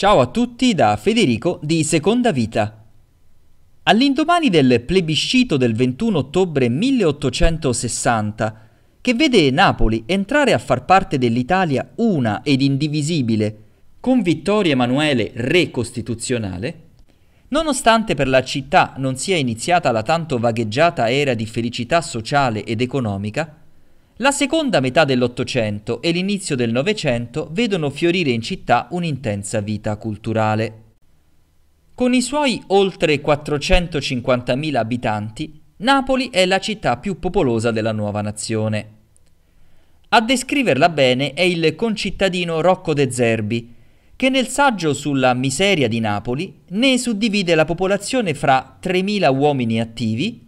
Ciao a tutti da Federico di Seconda Vita. All'indomani del plebiscito del 21 ottobre 1860, che vede Napoli entrare a far parte dell'Italia una ed indivisibile, con Vittorio Emanuele re costituzionale, nonostante per la città non sia iniziata la tanto vagheggiata era di felicità sociale ed economica, la seconda metà dell'Ottocento e l'inizio del Novecento vedono fiorire in città un'intensa vita culturale. Con i suoi oltre 450.000 abitanti, Napoli è la città più popolosa della nuova nazione. A descriverla bene è il concittadino Rocco De Zerbi, che nel saggio sulla miseria di Napoli ne suddivide la popolazione fra 3.000 uomini attivi,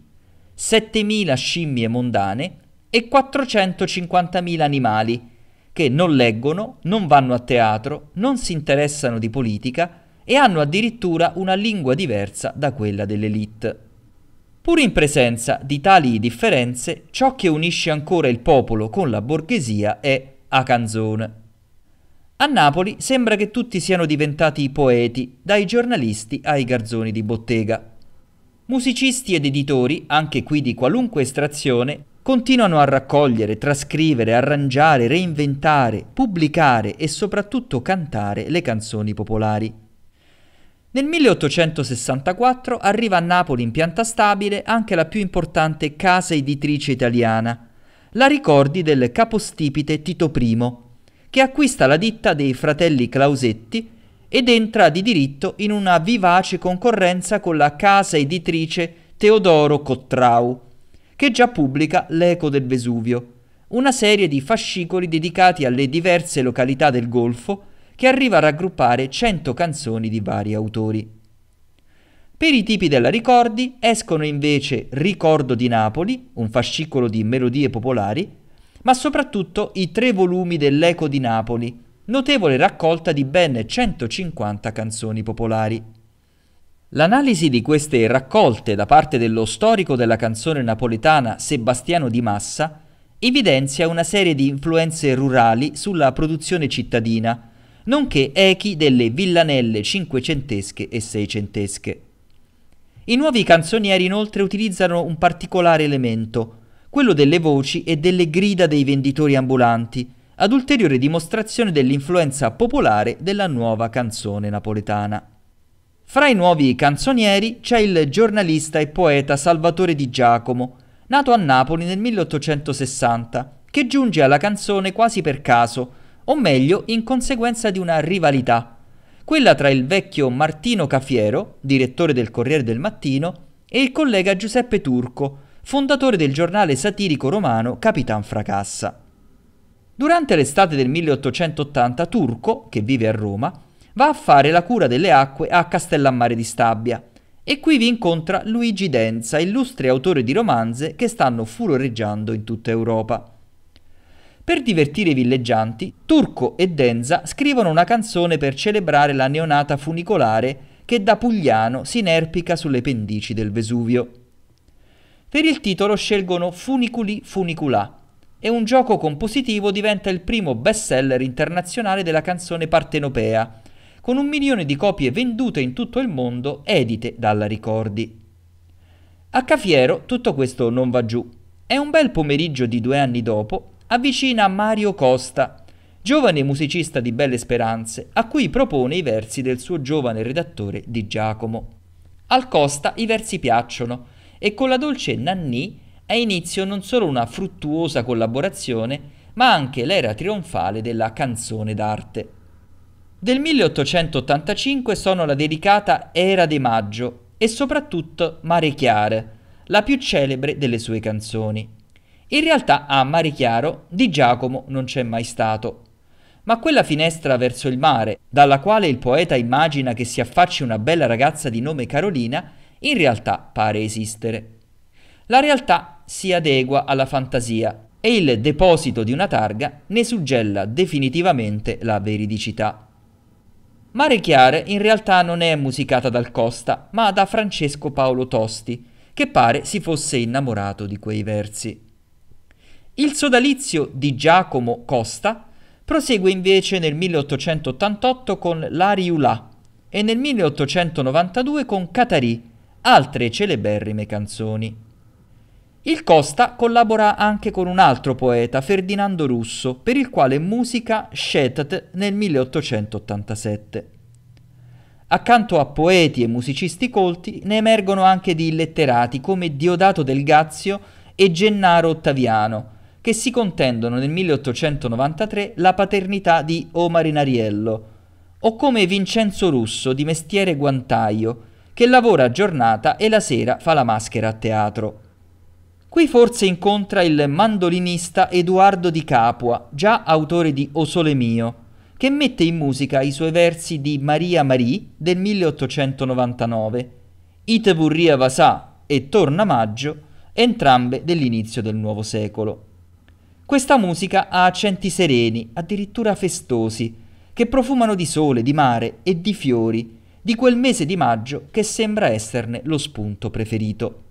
7.000 scimmie mondane e 450.000 animali che non leggono, non vanno a teatro, non si interessano di politica e hanno addirittura una lingua diversa da quella dell'elite. Pur in presenza di tali differenze, ciò che unisce ancora il popolo con la borghesia è a canzone. A Napoli sembra che tutti siano diventati poeti, dai giornalisti ai garzoni di bottega. Musicisti ed editori, anche qui di qualunque estrazione, Continuano a raccogliere, trascrivere, arrangiare, reinventare, pubblicare e soprattutto cantare le canzoni popolari. Nel 1864 arriva a Napoli in pianta stabile anche la più importante casa editrice italiana, la Ricordi del capostipite Tito I, che acquista la ditta dei fratelli Clausetti ed entra di diritto in una vivace concorrenza con la casa editrice Teodoro Cottrau che già pubblica L'Eco del Vesuvio, una serie di fascicoli dedicati alle diverse località del Golfo che arriva a raggruppare 100 canzoni di vari autori. Per i tipi della Ricordi escono invece Ricordo di Napoli, un fascicolo di melodie popolari, ma soprattutto i tre volumi dell'Eco di Napoli, notevole raccolta di ben 150 canzoni popolari. L'analisi di queste raccolte da parte dello storico della canzone napoletana Sebastiano Di Massa evidenzia una serie di influenze rurali sulla produzione cittadina, nonché echi delle villanelle cinquecentesche e seicentesche. I nuovi canzonieri inoltre utilizzano un particolare elemento, quello delle voci e delle grida dei venditori ambulanti, ad ulteriore dimostrazione dell'influenza popolare della nuova canzone napoletana. Fra i nuovi canzonieri c'è il giornalista e poeta Salvatore Di Giacomo, nato a Napoli nel 1860, che giunge alla canzone quasi per caso, o meglio in conseguenza di una rivalità, quella tra il vecchio Martino Cafiero, direttore del Corriere del Mattino, e il collega Giuseppe Turco, fondatore del giornale satirico romano Capitan Fracassa. Durante l'estate del 1880 Turco, che vive a Roma, va a fare la cura delle acque a Castellammare di Stabia. E qui vi incontra Luigi Denza, illustre autore di romanze che stanno furoreggiando in tutta Europa. Per divertire i villeggianti, Turco e Denza scrivono una canzone per celebrare la neonata funicolare che da Pugliano si inerpica sulle pendici del Vesuvio. Per il titolo scelgono Funiculi Funiculà e un gioco compositivo diventa il primo bestseller internazionale della canzone partenopea, con un milione di copie vendute in tutto il mondo edite dalla Ricordi. A Cafiero tutto questo non va giù e un bel pomeriggio di due anni dopo avvicina Mario Costa, giovane musicista di Belle Speranze, a cui propone i versi del suo giovane redattore di Giacomo. Al Costa i versi piacciono e con la dolce Nanni ha inizio non solo una fruttuosa collaborazione, ma anche l'era trionfale della canzone d'arte del 1885 sono la dedicata Era di Maggio e soprattutto Mare Chiare, la più celebre delle sue canzoni. In realtà a Mare Chiaro di Giacomo non c'è mai stato, ma quella finestra verso il mare, dalla quale il poeta immagina che si affacci una bella ragazza di nome Carolina, in realtà pare esistere. La realtà si adegua alla fantasia e il deposito di una targa ne suggella definitivamente la veridicità. Mare Chiare in realtà non è musicata dal Costa, ma da Francesco Paolo Tosti, che pare si fosse innamorato di quei versi. Il sodalizio di Giacomo Costa prosegue invece nel 1888 con L'Ariulà e nel 1892 con Catarì, altre celeberrime canzoni. Il Costa collabora anche con un altro poeta, Ferdinando Russo, per il quale musica Shetat nel 1887. Accanto a poeti e musicisti colti ne emergono anche di illetterati come Diodato del Gazio e Gennaro Ottaviano, che si contendono nel 1893 la paternità di O Marinariello, o come Vincenzo Russo di mestiere guantaio, che lavora a giornata e la sera fa la maschera a teatro. Qui forse incontra il mandolinista Edoardo di Capua, già autore di O Sole Mio, che mette in musica i suoi versi di Maria Marie del 1899, Ite Burria Vasà e Torna Maggio, entrambe dell'inizio del nuovo secolo. Questa musica ha accenti sereni, addirittura festosi, che profumano di sole, di mare e di fiori, di quel mese di maggio che sembra esserne lo spunto preferito.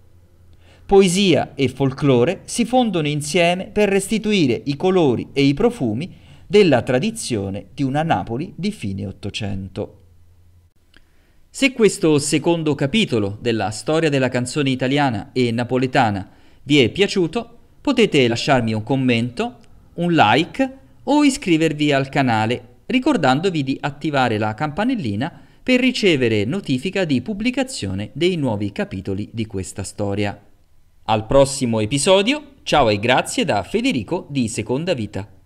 Poesia e folklore si fondono insieme per restituire i colori e i profumi della tradizione di una Napoli di fine Ottocento. Se questo secondo capitolo della storia della canzone italiana e napoletana vi è piaciuto, potete lasciarmi un commento, un like o iscrivervi al canale ricordandovi di attivare la campanellina per ricevere notifica di pubblicazione dei nuovi capitoli di questa storia. Al prossimo episodio, ciao e grazie da Federico di Seconda Vita.